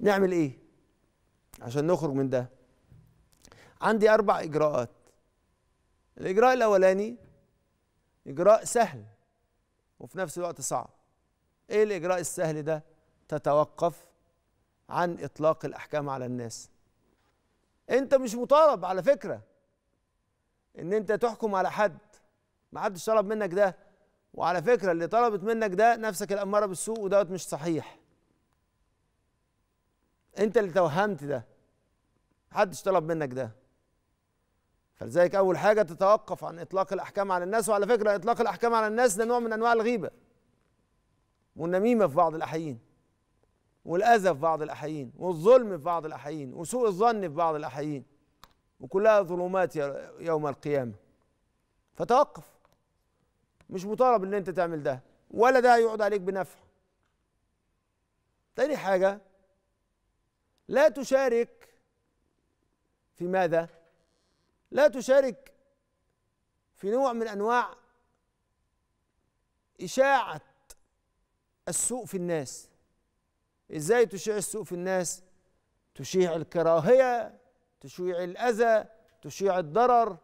نعمل ايه عشان نخرج من ده عندي اربع اجراءات الاجراء الاولاني اجراء سهل وفي نفس الوقت صعب ايه الاجراء السهل ده تتوقف عن اطلاق الاحكام على الناس انت مش مطالب على فكره ان انت تحكم على حد ما حدش طلب منك ده وعلى فكره اللي طلبت منك ده نفسك الاماره بالسوء ودوت مش صحيح انت اللي توهمت ده محدش طلب منك ده فلذلك اول حاجه تتوقف عن اطلاق الاحكام على الناس وعلى فكره اطلاق الاحكام على الناس ده نوع من انواع الغيبه والنميمه في بعض الاحيين والاذى في بعض الاحيين والظلم في بعض الاحيين وسوء الظن في بعض الاحيين وكلها ظلمات يوم القيامه فتوقف مش مطالب ان انت تعمل ده ولا ده يقعد عليك بنفع تاني حاجه لا تشارك في ماذا لا تشارك في نوع من انواع اشاعه السوء في الناس ازاي تشيع السوء في الناس تشيع الكراهيه تشيع الاذى تشيع الضرر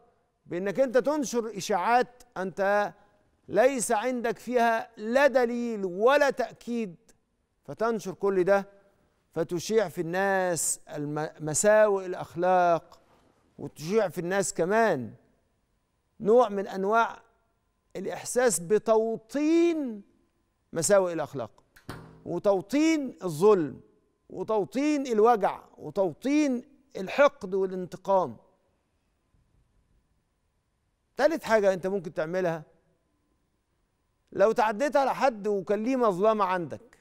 بانك انت تنشر اشاعات انت ليس عندك فيها لا دليل ولا تاكيد فتنشر كل ده فتشيع في الناس مساوئ الأخلاق وتشيع في الناس كمان نوع من أنواع الإحساس بتوطين مساوئ الأخلاق وتوطين الظلم وتوطين الوجع وتوطين الحقد والانتقام ثالث حاجة أنت ممكن تعملها لو تعديت على حد وكان ليه مظلمة عندك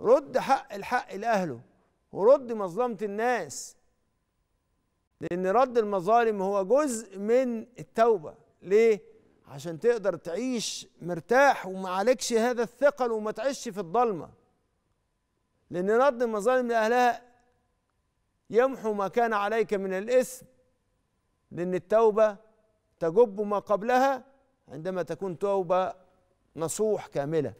رد حق الحق لأهله ورد مظلمة الناس لأن رد المظالم هو جزء من التوبة ليه؟ عشان تقدر تعيش مرتاح وما عليكش هذا الثقل وما تعيش في الضلمة لأن رد المظالم لأهلها يمحو ما كان عليك من الإثم لأن التوبة تجب ما قبلها عندما تكون توبة نصوح كاملة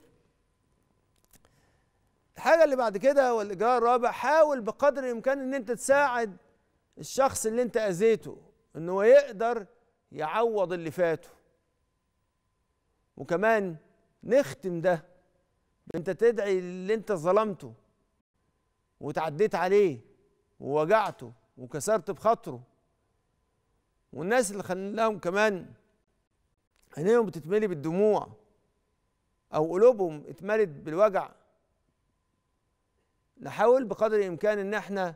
الحاجه اللي بعد كده والاجراء الرابع حاول بقدر الامكان ان انت تساعد الشخص اللي انت اذيته ان هو يقدر يعوض اللي فاته وكمان نختم ده انت تدعي اللي انت ظلمته وتعديت عليه ووجعته وكسرت بخاطره والناس اللي خلاهم كمان عينيهم بتتملي بالدموع او قلوبهم اتملت بالوجع نحاول بقدر الامكان ان احنا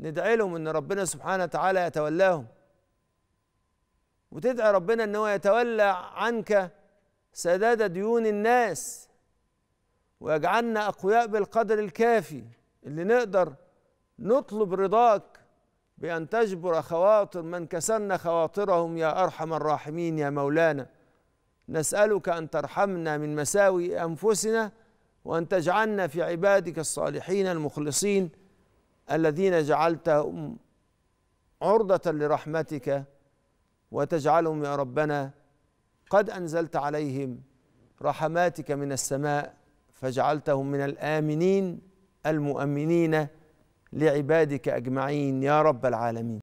ندعي لهم ان ربنا سبحانه وتعالى يتولاهم وتدعي ربنا ان هو يتولى عنك سداد ديون الناس ويجعلنا اقوياء بالقدر الكافي اللي نقدر نطلب رضاك بأن تجبر خواطر من كسرنا خواطرهم يا أرحم الراحمين يا مولانا نسألك أن ترحمنا من مساوئ أنفسنا وأن تجعلنا في عبادك الصالحين المخلصين الذين جعلتهم عرضة لرحمتك وتجعلهم يا ربنا قد أنزلت عليهم رحماتك من السماء فجعلتهم من الآمنين المؤمنين لعبادك أجمعين يا رب العالمين